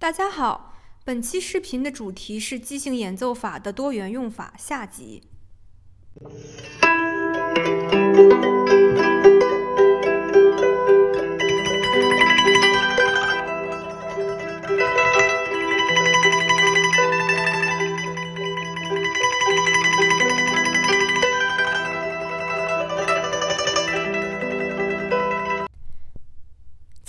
大家好，本期视频的主题是即兴演奏法的多元用法下集。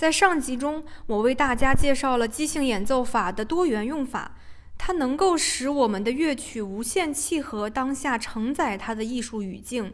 在上集中，我为大家介绍了即兴演奏法的多元用法，它能够使我们的乐曲无限契合当下承载它的艺术语境。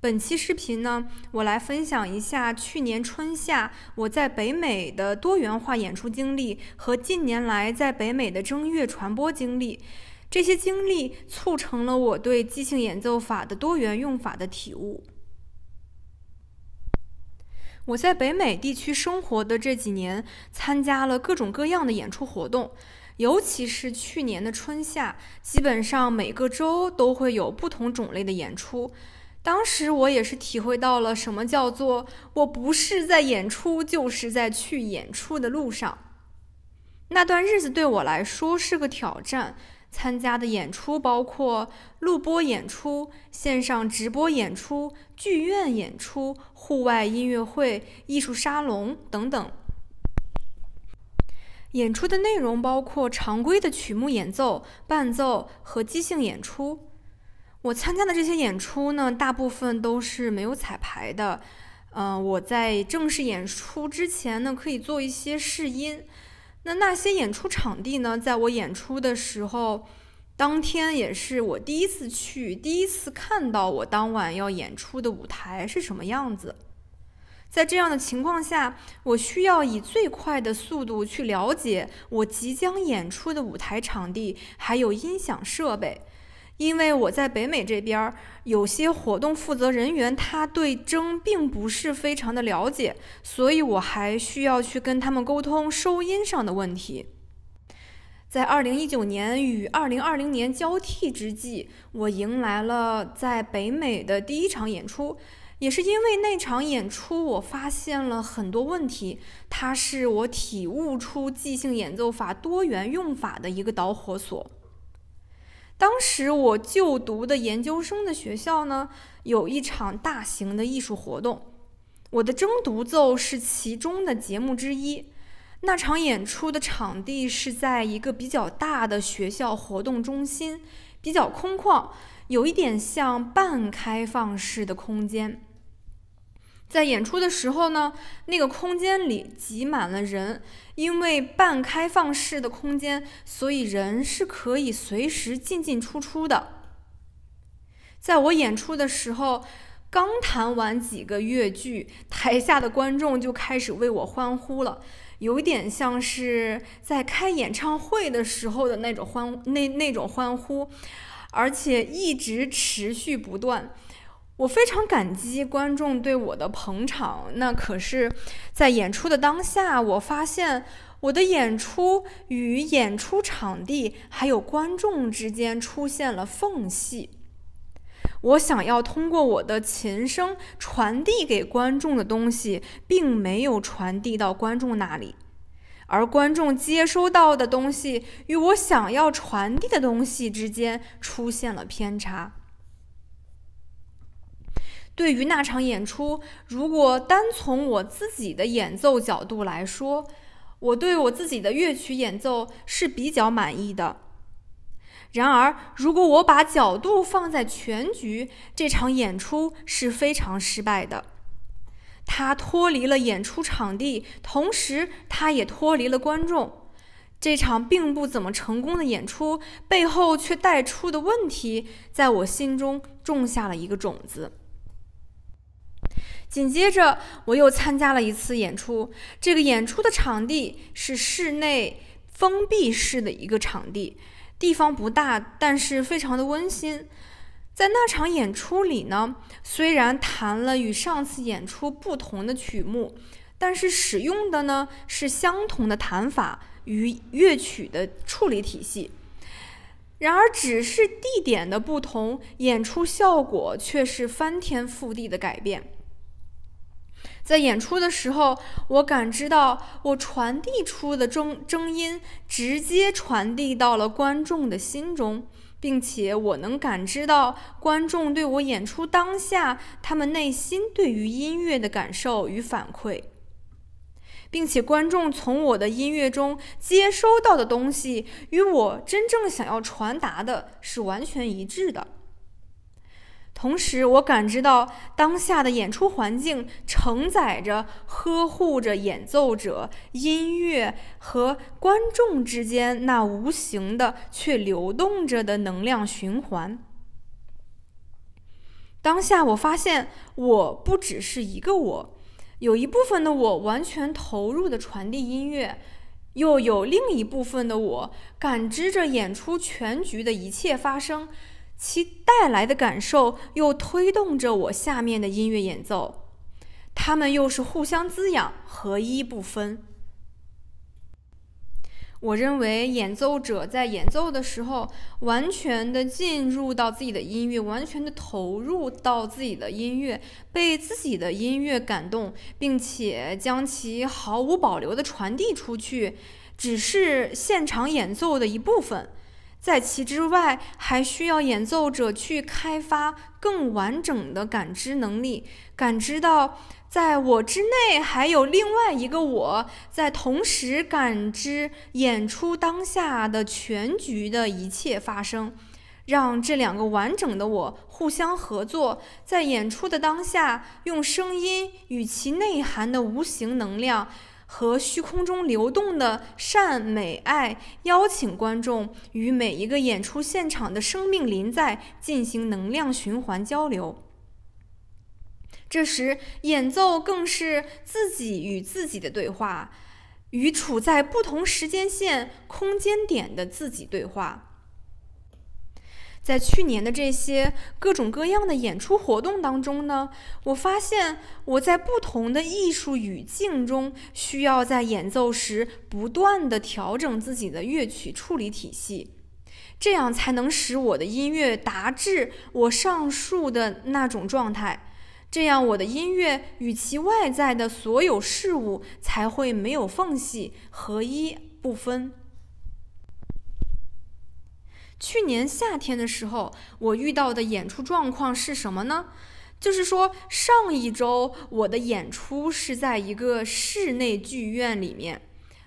本期视频呢，我来分享一下去年春夏我在北美的多元化演出经历和近年来在北美的正月传播经历。这些经历促成了我对即兴演奏法的多元用法的体悟。我在北美地区生活的这几年，参加了各种各样的演出活动，尤其是去年的春夏，基本上每个州都会有不同种类的演出。当时我也是体会到了什么叫做“我不是在演出，就是在去演出的路上”。那段日子对我来说是个挑战。参加的演出包括录播演出、线上直播演出、剧院演出、户外音乐会、艺术沙龙等等。演出的内容包括常规的曲目演奏、伴奏和即兴演出。我参加的这些演出呢，大部分都是没有彩排的。嗯，我在正式演出之前呢，可以做一些试音。那那些演出场地呢？在我演出的时候，当天也是我第一次去，第一次看到我当晚要演出的舞台是什么样子。在这样的情况下，我需要以最快的速度去了解我即将演出的舞台场地，还有音响设备。因为我在北美这边儿，有些活动负责人员他对筝并不是非常的了解，所以我还需要去跟他们沟通收音上的问题。在二零一九年与二零二零年交替之际，我迎来了在北美的第一场演出，也是因为那场演出，我发现了很多问题，它是我体悟出即兴演奏法多元用法的一个导火索。当时我就读的研究生的学校呢，有一场大型的艺术活动，我的筝独奏是其中的节目之一。那场演出的场地是在一个比较大的学校活动中心，比较空旷，有一点像半开放式的空间。在演出的时候呢，那个空间里挤满了人，因为半开放式的空间，所以人是可以随时进进出出的。在我演出的时候，刚弹完几个越剧，台下的观众就开始为我欢呼了，有点像是在开演唱会的时候的那种欢那那种欢呼，而且一直持续不断。我非常感激观众对我的捧场，那可是，在演出的当下，我发现我的演出与演出场地还有观众之间出现了缝隙。我想要通过我的琴声传递给观众的东西，并没有传递到观众那里，而观众接收到的东西与我想要传递的东西之间出现了偏差。对于那场演出，如果单从我自己的演奏角度来说，我对我自己的乐曲演奏是比较满意的。然而，如果我把角度放在全局，这场演出是非常失败的。它脱离了演出场地，同时它也脱离了观众。这场并不怎么成功的演出背后，却带出的问题，在我心中种下了一个种子。紧接着，我又参加了一次演出。这个演出的场地是室内封闭式的一个场地，地方不大，但是非常的温馨。在那场演出里呢，虽然弹了与上次演出不同的曲目，但是使用的呢是相同的弹法与乐曲的处理体系。然而，只是地点的不同，演出效果却是翻天覆地的改变。在演出的时候，我感知到我传递出的中声音直接传递到了观众的心中，并且我能感知到观众对我演出当下他们内心对于音乐的感受与反馈，并且观众从我的音乐中接收到的东西与我真正想要传达的是完全一致的。同时，我感知到当下的演出环境承载着、呵护着演奏者、音乐和观众之间那无形的却流动着的能量循环。当下，我发现我不只是一个我，有一部分的我完全投入的传递音乐，又有另一部分的我感知着演出全局的一切发生。其带来的感受又推动着我下面的音乐演奏，他们又是互相滋养，合一不分。我认为演奏者在演奏的时候，完全的进入到自己的音乐，完全的投入到自己的音乐，被自己的音乐感动，并且将其毫无保留的传递出去，只是现场演奏的一部分。在其之外，还需要演奏者去开发更完整的感知能力，感知到在我之内还有另外一个我，在同时感知演出当下的全局的一切发生，让这两个完整的我互相合作，在演出的当下用声音与其内涵的无形能量。和虚空中流动的善美爱，邀请观众与每一个演出现场的生命临在进行能量循环交流。这时，演奏更是自己与自己的对话，与处在不同时间线、空间点的自己对话。在去年的这些各种各样的演出活动当中呢，我发现我在不同的艺术语境中，需要在演奏时不断地调整自己的乐曲处理体系，这样才能使我的音乐达至我上述的那种状态，这样我的音乐与其外在的所有事物才会没有缝隙，合一不分。去年夏天的时候，我遇到的演出状况是什么呢？就是说，上一周我的演出是在一个室内剧院里面，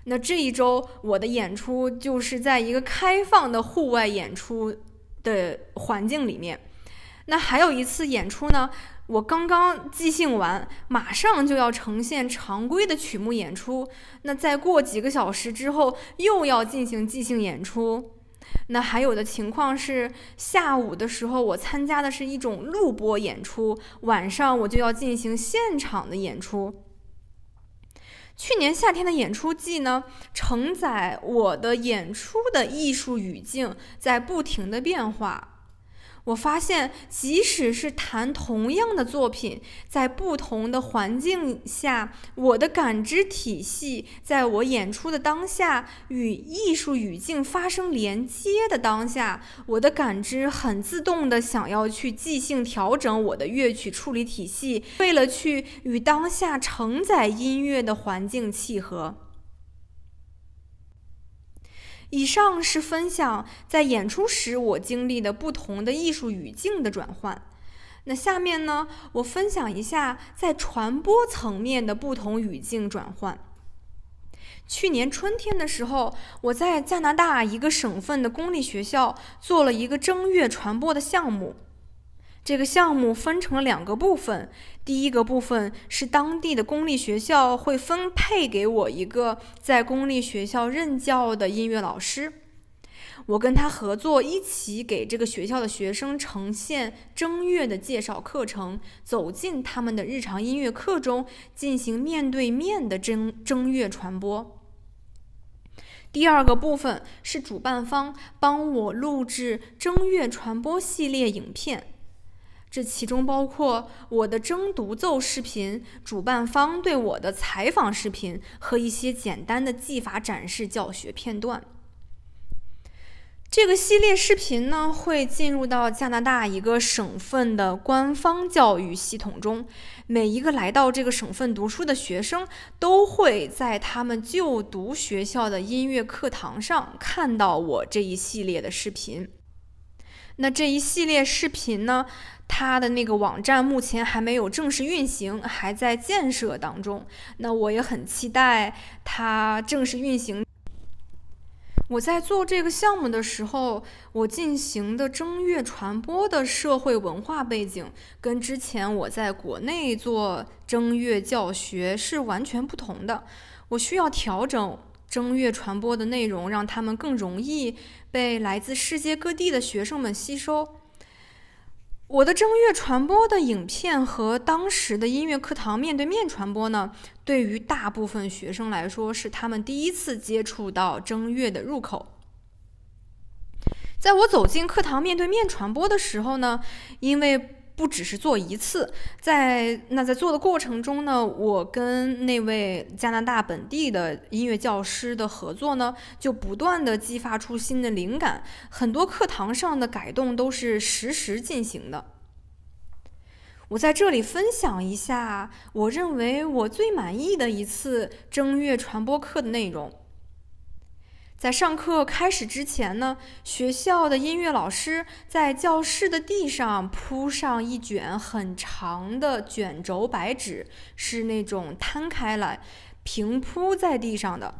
那这一周我的演出就是在一个开放的户外演出的环境里面。那还有一次演出呢，我刚刚即兴完，马上就要呈现常规的曲目演出，那再过几个小时之后又要进行即兴演出。那还有的情况是，下午的时候我参加的是一种录播演出，晚上我就要进行现场的演出。去年夏天的演出季呢，承载我的演出的艺术语境在不停的变化。我发现，即使是谈同样的作品，在不同的环境下，我的感知体系在我演出的当下与艺术语境发生连接的当下，我的感知很自动的想要去即兴调整我的乐曲处理体系，为了去与当下承载音乐的环境契合。以上是分享在演出时我经历的不同的艺术语境的转换。那下面呢，我分享一下在传播层面的不同语境转换。去年春天的时候，我在加拿大一个省份的公立学校做了一个正月传播的项目。这个项目分成了两个部分。第一个部分是当地的公立学校会分配给我一个在公立学校任教的音乐老师，我跟他合作，一起给这个学校的学生呈现正乐的介绍课程，走进他们的日常音乐课中，进行面对面的正正乐传播。第二个部分是主办方帮我录制正乐传播系列影片。这其中包括我的征独奏视频、主办方对我的采访视频和一些简单的技法展示教学片段。这个系列视频呢，会进入到加拿大一个省份的官方教育系统中，每一个来到这个省份读书的学生都会在他们就读学校的音乐课堂上看到我这一系列的视频。那这一系列视频呢？它的那个网站目前还没有正式运行，还在建设当中。那我也很期待它正式运行。我在做这个项目的时候，我进行的正月传播的社会文化背景跟之前我在国内做正月教学是完全不同的，我需要调整。正月传播的内容让他们更容易被来自世界各地的学生们吸收。我的正月传播的影片和当时的音乐课堂面对面传播呢，对于大部分学生来说是他们第一次接触到正月的入口。在我走进课堂面对面传播的时候呢，因为不只是做一次，在那在做的过程中呢，我跟那位加拿大本地的音乐教师的合作呢，就不断的激发出新的灵感，很多课堂上的改动都是实时进行的。我在这里分享一下，我认为我最满意的一次正月传播课的内容。在上课开始之前呢，学校的音乐老师在教室的地上铺上一卷很长的卷轴白纸，是那种摊开来、平铺在地上的。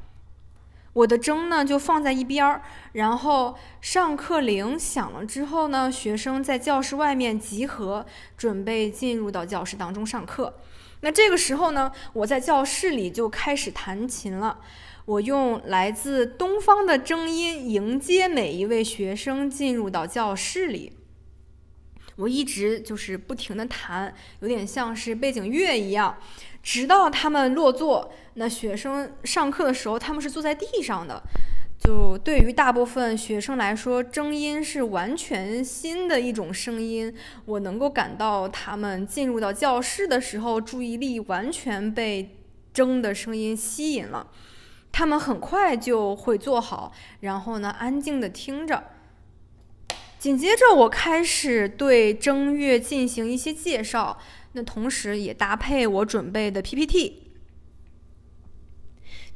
我的筝呢就放在一边儿，然后上课铃响了之后呢，学生在教室外面集合，准备进入到教室当中上课。那这个时候呢，我在教室里就开始弹琴了。我用来自东方的筝音迎接每一位学生进入到教室里。我一直就是不停的弹，有点像是背景乐一样，直到他们落座。那学生上课的时候，他们是坐在地上的。就对于大部分学生来说，筝音是完全新的一种声音。我能够感到他们进入到教室的时候，注意力完全被筝的声音吸引了。他们很快就会坐好，然后呢，安静的听着。紧接着，我开始对正月进行一些介绍，那同时也搭配我准备的 PPT。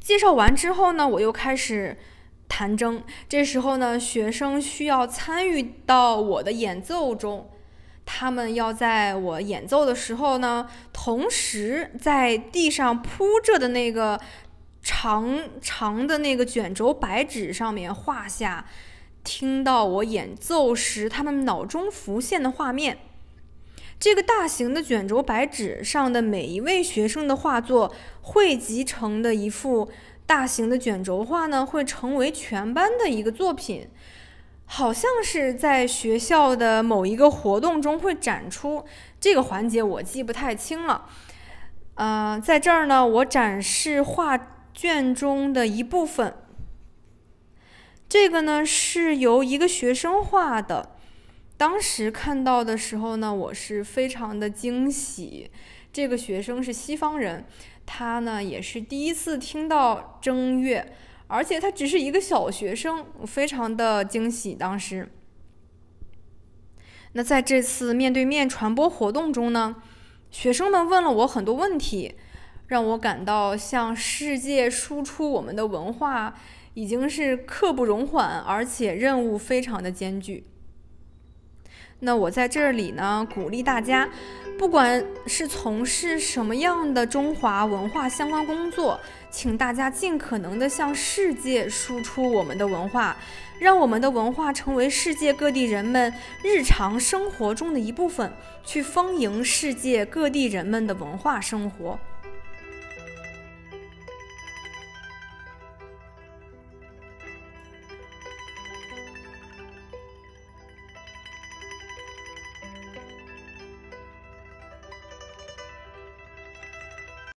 介绍完之后呢，我又开始。弹筝。这时候呢，学生需要参与到我的演奏中。他们要在我演奏的时候呢，同时在地上铺着的那个长长的那个卷轴白纸上面画下，听到我演奏时他们脑中浮现的画面。这个大型的卷轴白纸上的每一位学生的画作汇集成的一幅。大型的卷轴画呢，会成为全班的一个作品，好像是在学校的某一个活动中会展出。这个环节我记不太清了。呃，在这儿呢，我展示画卷中的一部分。这个呢是由一个学生画的，当时看到的时候呢，我是非常的惊喜。这个学生是西方人。他呢也是第一次听到正月，而且他只是一个小学生，非常的惊喜。当时，那在这次面对面传播活动中呢，学生们问了我很多问题，让我感到向世界输出我们的文化已经是刻不容缓，而且任务非常的艰巨。那我在这里呢，鼓励大家，不管是从事什么样的中华文化相关工作，请大家尽可能的向世界输出我们的文化，让我们的文化成为世界各地人们日常生活中的一部分，去丰盈世界各地人们的文化生活。